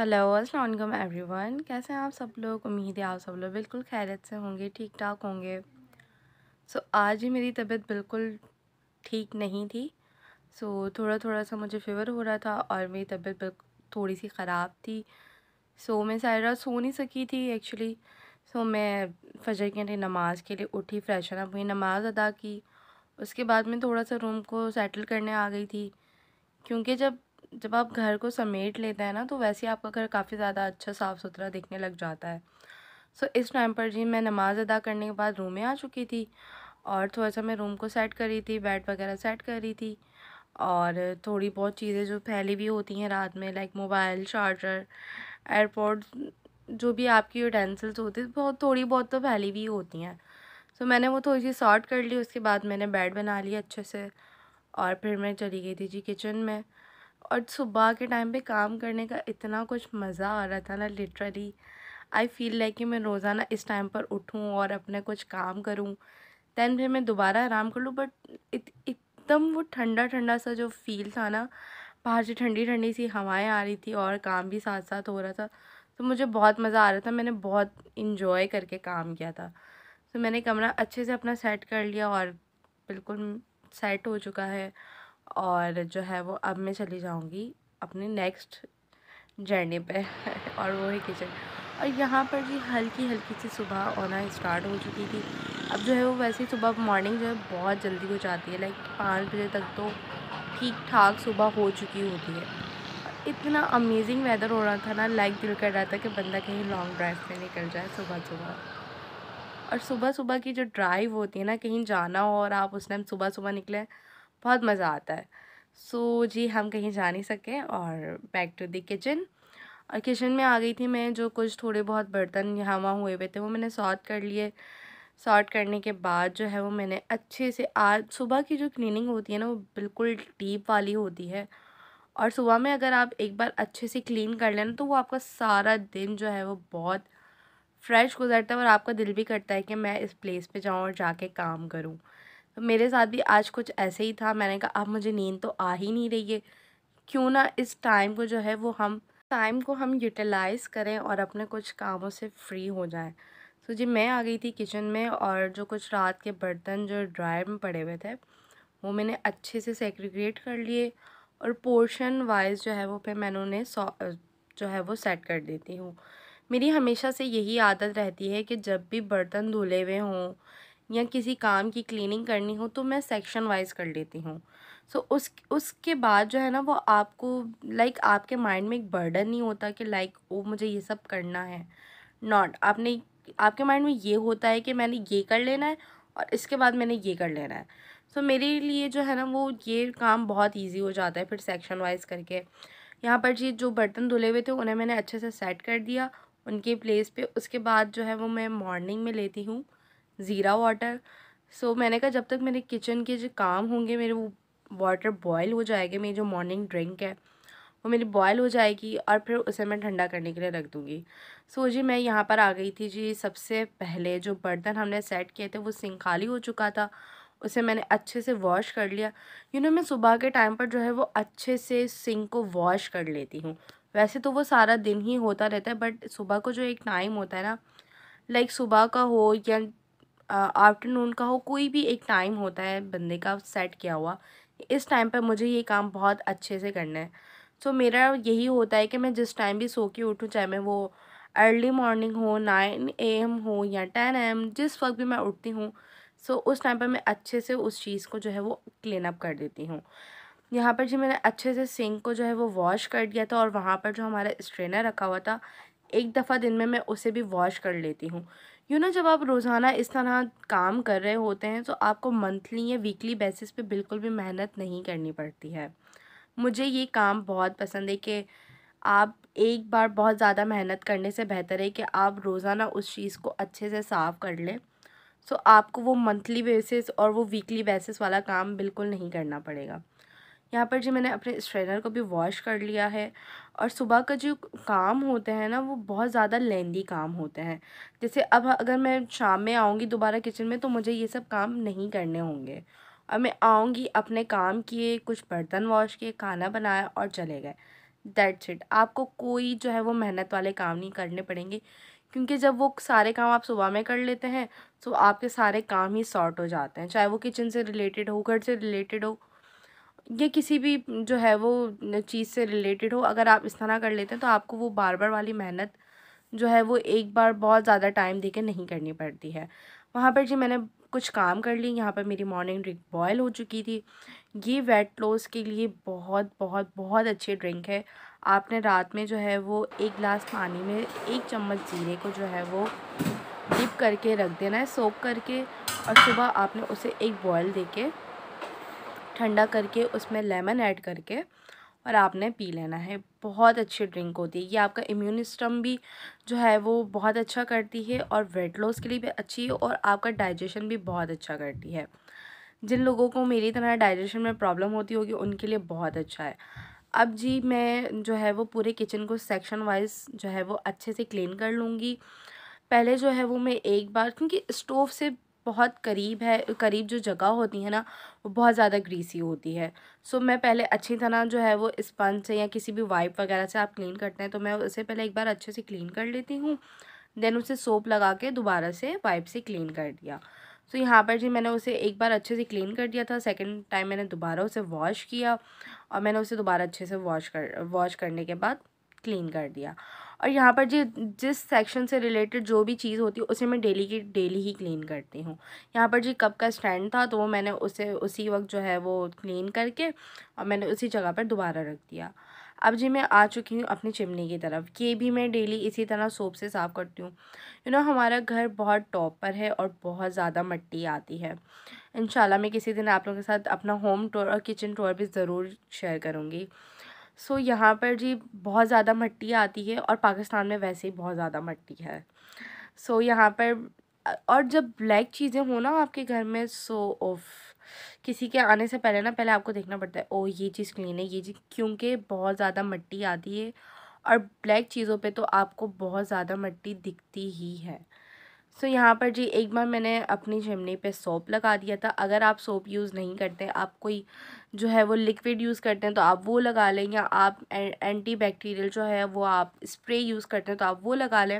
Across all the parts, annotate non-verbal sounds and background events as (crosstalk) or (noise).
hello every one कैसे हैं आप सब लोग उम्मीद है आप सब लोग बिल्कुल खैरत से होंगे ठीक ठाक होंगे सो so, आज ही मेरी तबीयत बिल्कुल ठीक नहीं थी सो so, थोड़ा थोड़ा सा मुझे फ़ीवर हो रहा था और मेरी तबीयत थोड़ी सी ख़राब थी सो so, मैं सारी रात सो नहीं सकी थी एक्चुअली सो so, मैं फजर के लिए नमाज़ के लिए उठी फ्रेशन अप हुई नमाज़ अदा की उसके बाद मैं थोड़ा सा रूम को सेटल करने आ गई थी क्योंकि जब जब आप घर को समेट लेते हैं ना तो वैसे ही आपका घर काफ़ी ज़्यादा अच्छा साफ़ सुथरा दिखने लग जाता है सो so, इस टाइम पर जी मैं नमाज़ अदा करने के बाद रूम में आ चुकी थी और थोड़ा सा मैं रूम को सेट करी थी बेड वगैरह सेट करी थी और थोड़ी बहुत चीज़ें जो फैली भी होती हैं रात में लाइक मोबाइल चार्जर एयरपोर्ट जो भी आपकी यूटेंसिल्स होती है बहुत थोड़ी बहुत तो फैली भी होती हैं सो मैंने वो थोड़ी सी सॉर्ट कर ली उसके बाद मैंने बेड बना लिया अच्छे से और फिर मैं चली गई थी जी किचन में और सुबह के टाइम पे काम करने का इतना कुछ मज़ा आ रहा था ना लिटरली आई फील लाइक कि मैं रोज़ाना इस टाइम पर उठूँ और अपने कुछ काम करूँ दैन फिर मैं दोबारा आराम कर लूँ बट इत, एकदम वो ठंडा ठंडा सा जो फील था ना बाहर से ठंडी ठंडी सी हवाएं आ रही थी और काम भी साथ साथ हो रहा था तो मुझे बहुत मज़ा आ रहा था मैंने बहुत इन्जॉय करके काम किया था तो मैंने कमरा अच्छे से अपना सेट कर लिया और बिल्कुल सेट हो चुका है और जो है वो अब मैं चली जाऊँगी अपने नेक्स्ट जर्नी पे (laughs) और वो है किचन और यहाँ पर जी हल्की हल्की सी सुबह होना स्टार्ट हो चुकी थी अब जो है वो वैसे ही सुबह मॉर्निंग जो है बहुत जल्दी हो जाती है लाइक पाँच बजे तक तो ठीक ठाक सुबह हो चुकी होती है इतना अमेजिंग वेदर हो रहा था ना लाइक दिल कर रहा था कि बंदा कहीं लॉन्ग ड्राइव पर निकल जाए सुबह सुबह और सुबह सुबह की जो ड्राइव होती है ना कहीं जाना हो और आप उस टाइम सुबह सुबह निकले बहुत मज़ा आता है सो so, जी हम कहीं जा नहीं सके और बैक टू द किचन और किचन में आ गई थी मैं जो कुछ थोड़े बहुत बर्तन यहाँ वहाँ हुए हुए थे वो मैंने सॉर्ट कर लिए सॉर्ट करने के बाद जो है वो मैंने अच्छे से आज सुबह की जो क्लीनिंग होती है ना वो बिल्कुल डीप वाली होती है और सुबह में अगर आप एक बार अच्छे से क्लीन कर लेना तो वो आपका सारा दिन जो है वो बहुत फ्रेश गुजरता है और आपका दिल भी करता है कि मैं इस प्लेस पे जाऊँ और जाके काम करूँ तो मेरे साथ भी आज कुछ ऐसे ही था मैंने कहा अब मुझे नींद तो आ ही नहीं रही है क्यों ना इस टाइम को जो है वो हम टाइम को हम यूटिलाइज़ करें और अपने कुछ कामों से फ्री हो जाएं तो जी मैं आ गई थी किचन में और जो कुछ रात के बर्तन जो ड्रायर में पड़े हुए थे वो मैंने अच्छे से सेग्रीगेट कर लिए और पोर्शन वाइज जो है वो फिर मैंने उन्हें जो है वो सेट कर देती हूँ मेरी हमेशा से यही आदत रहती है कि जब भी बर्तन धुले हुए हों या किसी काम की क्लीनिंग करनी हो तो मैं सेक्शन वाइज कर लेती हूँ सो so, उस उसके बाद जो है ना वो आपको लाइक like, आपके माइंड में एक बर्डन नहीं होता कि लाइक like, ओ मुझे ये सब करना है नॉट आपने आपके माइंड में ये होता है कि मैंने ये कर लेना है और इसके बाद मैंने ये कर लेना है सो so, मेरे लिए जो है ना वो ये काम बहुत ईजी हो जाता है फिर सेक्शन वाइज करके यहाँ पर जी जो बर्तन धुले हुए थे उन्हें मैंने अच्छे से सेट कर दिया उनके प्लेस पे उसके बाद जो है वो मैं मॉर्निंग में लेती हूँ ज़ीरा वाटर सो so, मैंने कहा जब तक मेरे किचन के जो काम होंगे मेरे वो वाटर बॉयल हो जाएगा मेरी जो मॉर्निंग ड्रिंक है वो मेरी बॉयल हो जाएगी और फिर उसे मैं ठंडा करने के लिए रख दूँगी सो so, जी मैं यहाँ पर आ गई थी जी सबसे पहले जो बर्तन हमने सेट किए थे वो सिंक खाली हो चुका था उसे मैंने अच्छे से वॉश कर लिया यू नो मैं सुबह के टाइम पर जो है वो अच्छे से सिंक को वॉश कर लेती हूँ वैसे तो वो सारा दिन ही होता रहता है बट सुबह को जो एक टाइम होता है ना लाइक सुबह का हो या आफ्टरनून का हो कोई भी एक टाइम होता है बंदे का सेट किया हुआ इस टाइम पर मुझे ये काम बहुत अच्छे से करना है सो so, मेरा यही होता है कि मैं जिस टाइम भी सो के उठूँ चाहे मैं वो अर्ली मॉर्निंग हो नाइन ए एम हो या टेन ए एम जिस वक्त भी मैं उठती हूँ सो so, उस टाइम पर मैं अच्छे से उस चीज़ को जो है वो क्लीन अप कर देती हूँ यहाँ पर जी मैंने अच्छे से सिंक को जो है वो वॉश कर दिया था और वहाँ पर जो हमारा स्ट्रेनर रखा हुआ था एक दफ़ा दिन में मैं उसे भी वॉश कर लेती हूँ यू ना जब आप रोज़ाना इस तरह काम कर रहे होते हैं तो आपको मंथली या वीकली बेसिस पे बिल्कुल भी मेहनत नहीं करनी पड़ती है मुझे ये काम बहुत पसंद है कि आप एक बार बहुत ज़्यादा मेहनत करने से बेहतर है कि आप रोज़ाना उस चीज़ को अच्छे से साफ़ कर लें सो तो आपको वो मंथली बेसिस और वो वीकली बेसिस वाला काम बिल्कुल नहीं करना पड़ेगा यहाँ पर जी मैंने अपने स्ट्रेनर को भी वॉश कर लिया है और सुबह का जो काम होते हैं ना वो बहुत ज़्यादा लेंदी काम होते हैं जैसे अब अगर मैं शाम में आऊँगी दोबारा किचन में तो मुझे ये सब काम नहीं करने होंगे और मैं आऊँगी अपने काम किए कुछ बर्तन वॉश किए खाना बनाया और चले गए दैट्स इट आपको कोई जो है वो मेहनत वाले काम नहीं करने पड़ेंगे क्योंकि जब वो सारे काम आप सुबह में कर लेते हैं तो आपके सारे काम ही सॉर्ट हो जाते हैं चाहे वो किचन से रिलेटेड हो घर से रिलेटेड हो ये किसी भी जो है वो चीज़ से रिलेटेड हो अगर आप इस तरह कर लेते हैं तो आपको वो बार बार वाली मेहनत जो है वो एक बार बहुत ज़्यादा टाइम दे के नहीं करनी पड़ती है वहाँ पर जी मैंने कुछ काम कर ली यहाँ पर मेरी मॉर्निंग ड्रिंक बॉयल हो चुकी थी ये वेट लॉस के लिए बहुत बहुत बहुत अच्छी ड्रिंक है आपने रात में जो है वो एक गिलास पानी में एक चम्मच ज़ीरे को जो है वो डिप करके रख देना है सोक करके और सुबह आपने उसे एक बॉयल दे के ठंडा करके उसमें लेमन ऐड करके और आपने पी लेना है बहुत अच्छी ड्रिंक होती है ये आपका इम्यून सिस्टम भी जो है वो बहुत अच्छा करती है और वेट लॉस के लिए भी अच्छी है और आपका डाइजेशन भी बहुत अच्छा करती है जिन लोगों को मेरी तरह डाइजेशन में प्रॉब्लम होती होगी उनके लिए बहुत अच्छा है अब जी मैं जो है वो पूरे किचन को सेक्शन वाइज जो है वो अच्छे से क्लीन कर लूँगी पहले जो है वो मैं एक बार क्योंकि स्टोव से बहुत करीब है करीब जो जगह होती है ना वो बहुत ज़्यादा ग्रीसी होती है सो so, मैं पहले अच्छी तरह जो है वो स्पंज से या किसी भी वाइप वगैरह से आप क्लीन करते हैं तो मैं उसे पहले एक बार अच्छे से क्लीन कर लेती हूँ देन उसे सोप लगा के दोबारा से वाइप से क्लीन कर दिया सो so, यहाँ पर जी मैंने उसे एक बार अच्छे से क्लीन कर दिया था सेकेंड टाइम मैंने दोबारा उसे वॉश किया और मैंने उसे दोबारा अच्छे से वॉश कर वॉश करने के बाद क्लीन कर दिया और यहाँ पर जी जिस सेक्शन से रिलेटेड जो भी चीज़ होती है उसे मैं डेली की डेली ही क्लीन करती हूँ यहाँ पर जी कप का स्टैंड था तो वो मैंने उसे उसी वक्त जो है वो क्लीन करके और मैंने उसी जगह पर दोबारा रख दिया अब जी मैं आ चुकी हूँ अपनी चिमनी की तरफ ये भी मैं डेली इसी तरह सोप से साफ़ करती हूँ यू नो हमारा घर बहुत टॉप पर है और बहुत ज़्यादा मिट्टी आती है इन मैं किसी दिन आप लोगों के साथ अपना होम टूर और किचन टूर भी ज़रूर शेयर करूँगी सो यहाँ पर जी बहुत ज़्यादा मट्टी आती है और पाकिस्तान में वैसे ही बहुत ज़्यादा मट्टी है सो यहाँ पर और जब ब्लैक चीज़ें हो ना आपके घर में सो ऑफ किसी के आने से पहले ना पहले आपको देखना पड़ता है ओ ये चीज़ क्लीन है ये चीज़ क्योंकि बहुत ज़्यादा मट्टी आती है और ब्लैक चीज़ों पे तो आपको बहुत ज़्यादा मट्टी दिखती ही है सो so, यहाँ पर जी एक बार मैंने अपनी चिमनी पे सोप लगा दिया था अगर आप सोप यूज़ नहीं करते आप कोई जो है वो लिक्विड यूज़ करते हैं तो आप वो लगा लें या आप एंटी बैक्टीरियल जो है वो आप स्प्रे यूज़ करते हैं तो आप वो लगा लें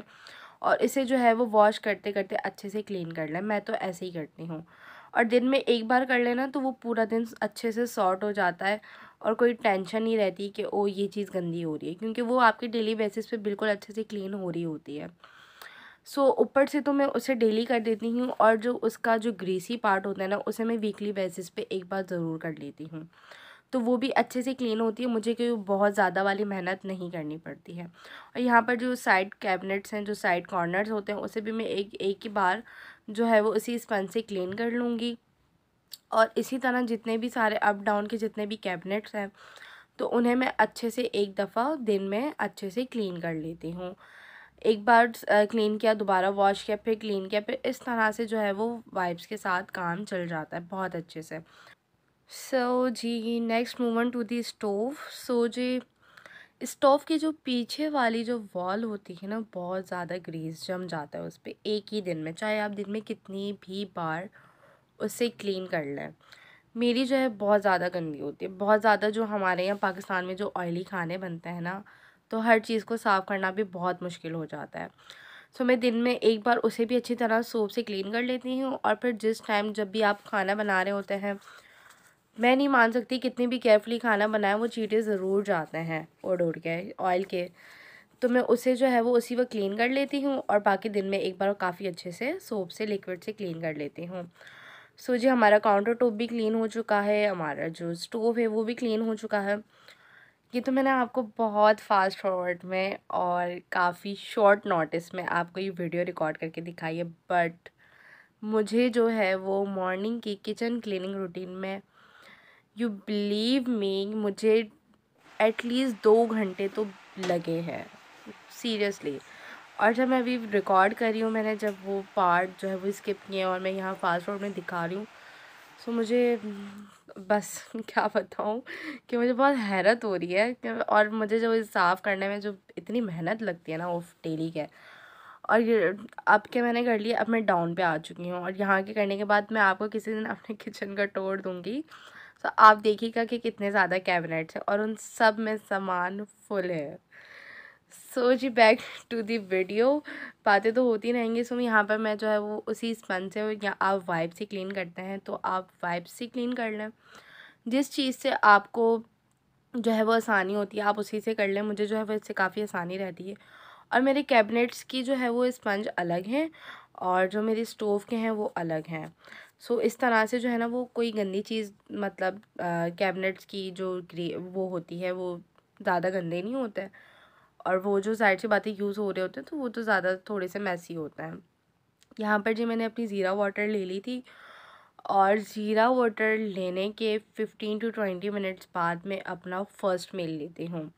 और इसे जो है वो वॉश करते करते अच्छे से क्लीन कर लें मैं तो ऐसे ही करती हूँ और दिन में एक बार कर लेना तो वो पूरा दिन अच्छे से सॉर्ट हो जाता है और कोई टेंशन नहीं रहती कि ओ ये चीज़ गंदी हो रही है क्योंकि वो आपकी डेली बेसिस पे बिल्कुल अच्छे से क्लीन हो रही होती है सो ऊपर से तो मैं उसे डेली कर देती हूँ और जो उसका जो ग्रीसी पार्ट होता है ना उसे मैं वीकली बेसिस पे एक बार ज़रूर कर लेती हूँ तो वो भी अच्छे से क्लीन होती है मुझे कोई बहुत ज़्यादा वाली मेहनत नहीं करनी पड़ती है और यहाँ पर जो साइड कैबिनेट्स हैं जो साइड कॉर्नर्स होते हैं उसे भी मैं एक एक ही बार जो है वो उसी स्पन से क्लीन कर लूँगी और इसी तरह जितने भी सारे अप डाउन के जितने भी कैबिनेट्स हैं तो उन्हें मैं अच्छे से एक दफ़ा दिन में अच्छे से क्लीन कर लेती हूँ एक बार क्लीन किया दोबारा वॉश किया फिर क्लीन किया फिर इस तरह से जो है वो वाइप्स के साथ काम चल जाता है बहुत अच्छे से सो so, जी next movement to the stove so जी स्टोव की जो पीछे वाली जो वॉल होती है ना बहुत ज़्यादा ग्रीस जम जाता है उस पर एक ही दिन में चाहे आप दिन में कितनी भी बार उसे क्लीन कर लें मेरी जो है बहुत ज़्यादा गंदी होती है बहुत ज़्यादा जो हमारे यहाँ पाकिस्तान में जो ऑयली खाने बनते हैं ना तो हर चीज़ को साफ़ करना भी बहुत मुश्किल हो जाता है सो मैं दिन में एक बार उसे भी अच्छी तरह सोप से क्लीन कर लेती हूँ और फिर जिस टाइम जब भी आप खाना बना रहे होते हैं मैं नहीं मान सकती कितनी भी केयरफुली खाना बनाए वो चीटे ज़रूर जाते हैं उड़ उड़ के ऑयल के तो मैं उसे जो है वो उसी वक्त क्लीन कर लेती हूँ और बाकी दिन में एक बार काफ़ी अच्छे से सोप से लिक्विड से क्लीन कर लेती हूँ सो जी हमारा काउंटर टॉप भी क्लीन हो चुका है हमारा जो स्टोव है वो भी क्लीन हो चुका है ये तो मैंने आपको बहुत फास्ट फॉरवर्ड में और काफ़ी शॉर्ट नोटिस में आपको ये वीडियो रिकॉर्ड करके दिखाई है बट मुझे जो है वो मॉर्निंग की किचन क्लीनिंग रूटीन में यू बिलीव मी मुझे एटलीस्ट दो घंटे तो लगे हैं सीरियसली और जब मैं अभी रिकॉर्ड कर रही हूँ मैंने जब वो पार्ट जो है वो स्किप किए और मैं यहाँ फास्ट फॉरवर्ड में दिखा रही हूँ सो मुझे बस (laughs) क्या बताऊँ कि मुझे बहुत हैरत हो रही है और मुझे जो साफ़ करने में जो इतनी मेहनत लगती है ना वो डेली के और ये अब के मैंने कर लिया अब मैं डाउन पे आ चुकी हूँ और यहाँ के करने के बाद मैं आपको किसी दिन (laughs) अपने किचन का टोड़ दूँगी तो आप देखिएगा कि कितने ज़्यादा कैबिनेट्स हैं और उन सब में सामान फुल है सो so, जी बैक टू दी वीडियो बातें तो होती रहेंगी सो यहाँ पर मैं जो है वो उसी स्पंज से या आप वाइप से क्लीन करते हैं तो आप वाइप से क्लीन कर लें जिस चीज़ से आपको जो है वो आसानी होती है आप उसी से कर लें मुझे जो है वो इससे काफ़ी आसानी रहती है और मेरे कैबिनेट्स की जो है वो स्पंज अलग हैं और जो मेरे स्टोव के हैं वो अलग हैं सो so, इस तरह से जो है ना वो कोई गंदी चीज़ मतलब कैबिनेट्स की जो वो होती है वो ज़्यादा गंदे नहीं होते हैं और वो जो साइड से बातें यूज़ हो रहे होते हैं तो वो तो ज़्यादा थोड़े से मैसी होते हैं यहाँ पर जी मैंने अपनी ज़ीरा वाटर ले ली थी और ज़ीरा वाटर लेने के फिफ्टीन टू ट्वेंटी मिनट्स बाद में अपना फ़र्स्ट मील लेती हूँ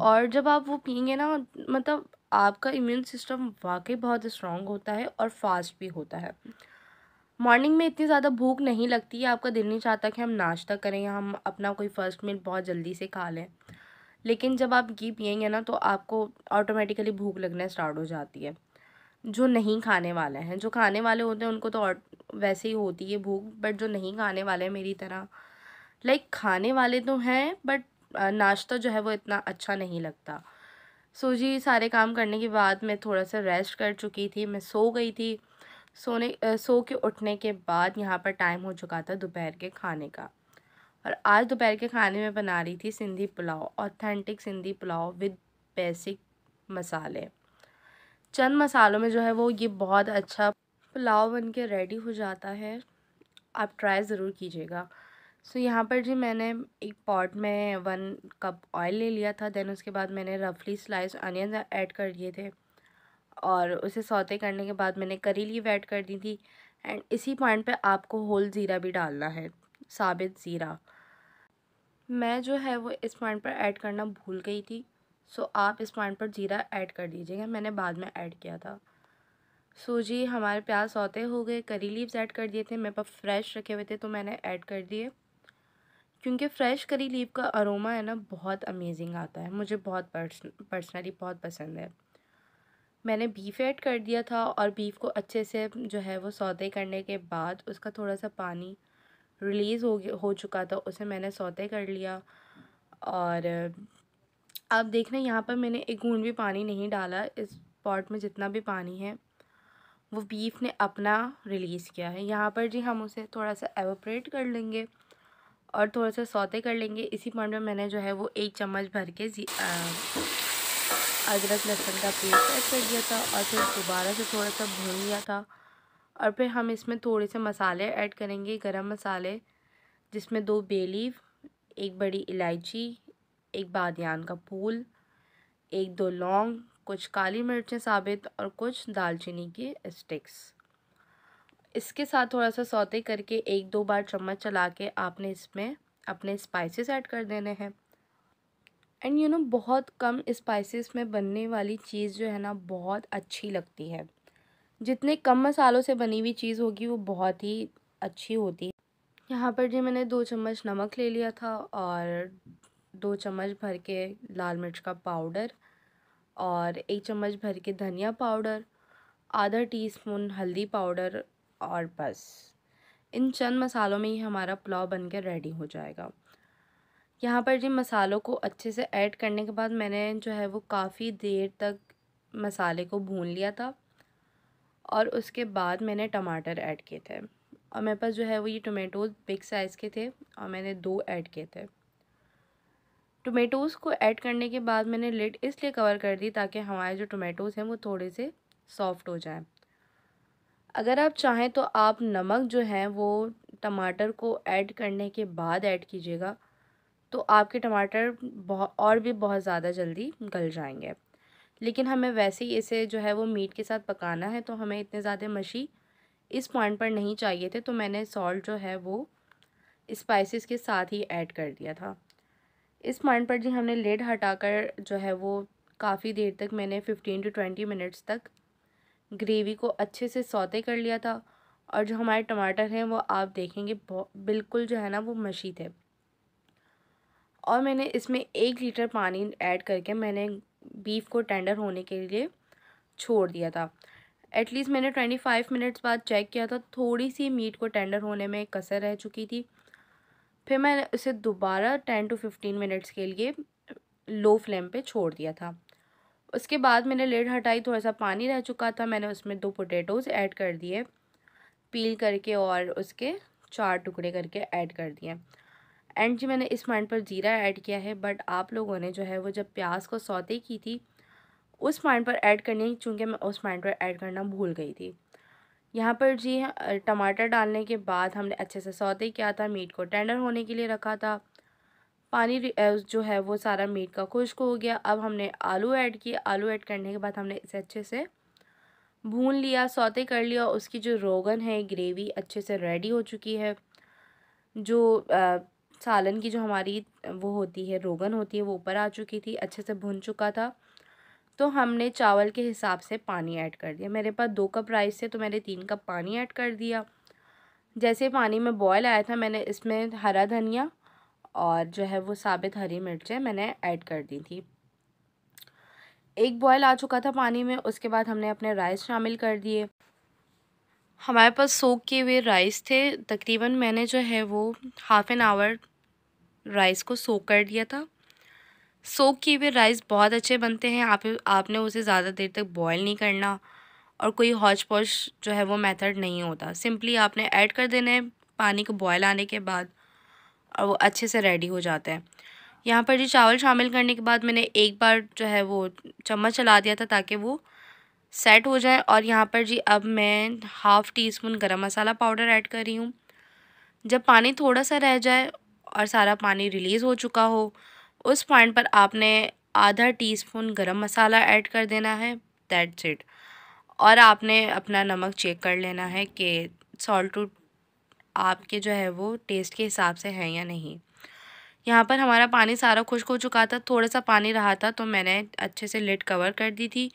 और जब आप वो पियेंगे ना मतलब आपका इम्यून सिस्टम वाकई बहुत स्ट्रॉन्ग होता है और फास्ट भी होता है मॉर्निंग में इतनी ज़्यादा भूख नहीं लगती है आपका दिल नहीं चाहता कि हम नाश्ता करें या हम अपना कोई फ़र्स्ट मील बहुत जल्दी से खा लें लेकिन जब आप घी पियेंगे ना तो आपको ऑटोमेटिकली भूख लगना स्टार्ट हो जाती है जो नहीं खाने वाले हैं जो खाने वाले होते हैं उनको तो वैसे ही होती है भूख बट जो नहीं खाने वाले हैं मेरी तरह लाइक खाने वाले तो हैं बट नाश्ता जो है वो इतना अच्छा नहीं लगता सो जी सारे काम करने के बाद मैं थोड़ा सा रेस्ट कर चुकी थी मैं सो गई थी सोने सो के उठने के बाद यहाँ पर टाइम हो चुका था दोपहर के खाने का और आज दोपहर के खाने में बना रही थी Sindhi pulao authentic Sindhi pulao with basic मसाले चंद मसालों में जो है वो ये बहुत अच्छा पुलाव बन के रेडी हो जाता है आप ट्राई ज़रूर कीजिएगा सो so, यहाँ पर जी मैंने एक पॉट में वन कप ऑयल ले लिया था देन उसके बाद मैंने रफली स्लाइस अनियन ऐड कर दिए थे और उसे सौते करने के बाद मैंने करी लीव ऐड कर दी थी एंड इसी पॉइंट पे आपको होल ज़ीरा भी डालना है साबित ज़ीरा मैं जो है वो इस पॉइंट पर ऐड करना भूल गई थी सो आप इस पॉइंट पर जीरा ऐड कर दीजिएगा मैंने बाद में ऐड किया था सो जी हमारे प्याज सौते हो गए करी लीव्स ऐड कर दिए थे मेरे पास फ्रेश रखे हुए थे तो मैंने ऐड कर दिए क्योंकि फ्रेश करी लीव का अरोमा है ना बहुत अमेजिंग आता है मुझे बहुत पर्सनली बहुत पसंद है मैंने बीफ ऐड कर दिया था और बीफ को अच्छे से जो है वो सौते करने के बाद उसका थोड़ा सा पानी रिलीज़ हो हो चुका था उसे मैंने सौते कर लिया और अब देख यहाँ पर मैंने एक घूंड भी पानी नहीं डाला इस पॉट में जितना भी पानी है वो बीफ ने अपना रिलीज़ किया है यहाँ पर जी हम उसे थोड़ा सा एवोपरेट कर लेंगे और थोड़ा सा सौते कर लेंगे इसी पॉइंट में मैंने जो है वो एक चम्मच भर के अदरक लहसुन का पेस्ट ऐड कर दिया था और फिर दोबारा से थोड़ा सा भून लिया था और फिर हम इसमें थोड़े से मसाले ऐड करेंगे गरम मसाले जिसमें दो बेलीव एक बड़ी इलायची एक बादियान का फूल एक दो लौंग कुछ काली मिर्चें साबित और कुछ दालचीनी के स्टिक्स इसके साथ थोड़ा सा सौते करके एक दो बार चम्मच चला के आपने इसमें अपने स्पाइसेस ऐड कर देने हैं एंड यू नो बहुत कम स्पाइसेस में बनने वाली चीज़ जो है ना बहुत अच्छी लगती है जितने कम मसालों से बनी हुई चीज़ होगी वो बहुत ही अच्छी होती है यहाँ पर जी मैंने दो चम्मच नमक ले लिया था और दो चम्मच भर के लाल मिर्च का पाउडर और एक चम्मच भर के धनिया पाउडर आधा टीस्पून हल्दी पाउडर और बस इन चंद मसालों में ही हमारा पुलाव बनकर रेडी हो जाएगा यहाँ पर जी मसालों को अच्छे से ऐड करने के बाद मैंने जो है वो काफ़ी देर तक मसाले को भून लिया था और उसके बाद मैंने टमाटर ऐड किए थे और मेरे पास जो है वो ये टोमेटोज़ बिग साइज़ के थे और मैंने दो ऐड किए थे टोमेटोज़ को ऐड करने के बाद मैंने लिड इसलिए कवर कर दी ताकि हमारे जो टोमेटोज़ हैं वो थोड़े से सॉफ्ट हो जाएं अगर आप चाहें तो आप नमक जो है वो टमाटर को ऐड करने के बाद ऐड कीजिएगा तो आपके टमाटर बहुत और भी बहुत ज़्यादा जल्दी गल जाएंगे लेकिन हमें वैसे ही इसे जो है वो मीट के साथ पकाना है तो हमें इतने ज़्यादा मछी इस पॉइंट पर नहीं चाहिए थे तो मैंने सॉल्ट जो है वो स्पाइसेस के साथ ही ऐड कर दिया था इस पॉइंट पर जी हमने लेड हटाकर जो है वो काफ़ी देर तक मैंने फ़िफ्टीन टू ट्वेंटी मिनट्स तक ग्रेवी को अच्छे से सौते कर लिया था और जो हमारे टमाटर हैं वो आप देखेंगे बिल्कुल जो है ना वो मशी थे और मैंने इसमें एक लीटर पानी ऐड करके मैंने बीफ को टेंडर होने के लिए छोड़ दिया था एटलीस्ट मैंने ट्वेंटी फाइव मिनट्स बाद चेक किया था थोड़ी सी मीट को टेंडर होने में कसर रह चुकी थी फिर मैंने उसे दोबारा टेन टू फिफ्टीन मिनट्स के लिए लो फ्लेम पे छोड़ दिया था उसके बाद मैंने लेड हटाई थोड़ा सा पानी रह चुका था मैंने उसमें दो पोटैटोज़ ऐड कर दिए पील करके और उसके चार टुकड़े करके ऐड कर दिए एंड जी मैंने इस पॉइंट पर ज़ीरा ऐड किया है बट आप लोगों ने जो है वो जब प्याज को सौते की थी उस पॉइंट पर ऐड करनी चूँकि मैं उस पॉइंट पर ऐड करना भूल गई थी यहाँ पर जी टमाटर डालने के बाद हमने अच्छे से सौते किया था मीट को टेंडर होने के लिए रखा था पानी जो है वो सारा मीट का खुश्क हो गया अब हमने आलू ऐड किए आलू ऐड करने के बाद हमने इसे अच्छे से भून लिया सौते कर लिया उसकी जो रोगन है ग्रेवी अच्छे से रेडी हो चुकी है जो सालन की जो हमारी वो होती है रोगन होती है वो ऊपर आ चुकी थी अच्छे से भुन चुका था तो हमने चावल के हिसाब से पानी ऐड कर दिया मेरे पास दो कप राइस थे तो मैंने तीन कप पानी ऐड कर दिया जैसे पानी में बॉयल आया था मैंने इसमें हरा धनिया और जो है वो साबित हरी मिर्चें मैंने ऐड कर दी थी एक बॉयल आ चुका था पानी में उसके बाद हमने अपने राइस शामिल कर दिए हमारे पास सोख किए हुए राइस थे तकरीबन मैंने जो है वो हाफ़ एन आवर राइस को सोक कर दिया था सोक किए हुए राइस बहुत अच्छे बनते हैं आप आपने उसे ज़्यादा देर तक बॉयल नहीं करना और कोई हॉच पॉच जो है वो मेथड नहीं होता सिंपली आपने ऐड कर देना है पानी को बॉयल आने के बाद और वो अच्छे से रेडी हो जाते हैं यहाँ पर जी चावल शामिल करने के बाद मैंने एक बार जो है वो चम्मच चला दिया था ताकि वो सेट हो जाए और यहाँ पर जी अब मैं हाफ़ टी स्पून गर्म मसाला पाउडर ऐड कर रही हूँ जब पानी थोड़ा सा रह जाए और सारा पानी रिलीज़ हो चुका हो उस पॉइंट पर आपने आधा टीस्पून गरम मसाला ऐड कर देना है दैट्स इट और आपने अपना नमक चेक कर लेना है कि सॉल्ट आपके जो है वो टेस्ट के हिसाब से है या नहीं यहाँ पर हमारा पानी सारा खुश्क हो चुका था थोड़ा सा पानी रहा था तो मैंने अच्छे से लिड कवर कर दी थी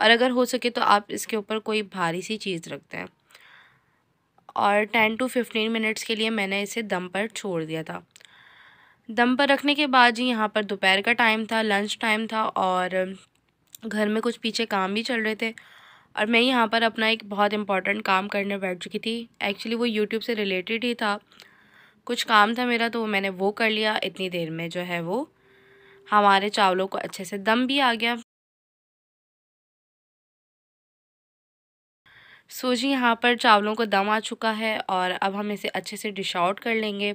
और अगर हो सके तो आप इसके ऊपर कोई भारी सी चीज़ रखते हैं और टेन टू फिफ्टीन मिनट्स के लिए मैंने इसे दम पर छोड़ दिया था दम पर रखने के बाद जी यहाँ पर दोपहर का टाइम था लंच टाइम था और घर में कुछ पीछे काम भी चल रहे थे और मैं यहाँ पर अपना एक बहुत इंपॉर्टेंट काम करने बैठ चुकी थी एक्चुअली वो यूट्यूब से रिलेटेड ही था कुछ काम था मेरा तो मैंने वो कर लिया इतनी देर में जो है वो हमारे चावलों को अच्छे से दम भी आ गया सूजी यहाँ पर चावलों को दम आ चुका है और अब हम इसे अच्छे से डिश आउट कर लेंगे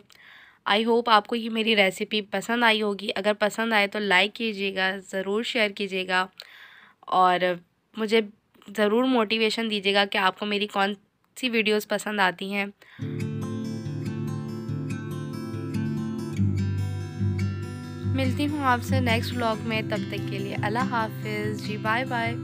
आई होप आपको ये मेरी रेसिपी पसंद आई होगी अगर पसंद आए तो लाइक कीजिएगा ज़रूर शेयर कीजिएगा और मुझे ज़रूर मोटिवेशन दीजिएगा कि आपको मेरी कौन सी वीडियोस पसंद आती हैं मिलती हूँ आपसे नेक्स्ट व्लॉग में तब तक के लिए अल्लाह हाफिज़ जी बाय बाय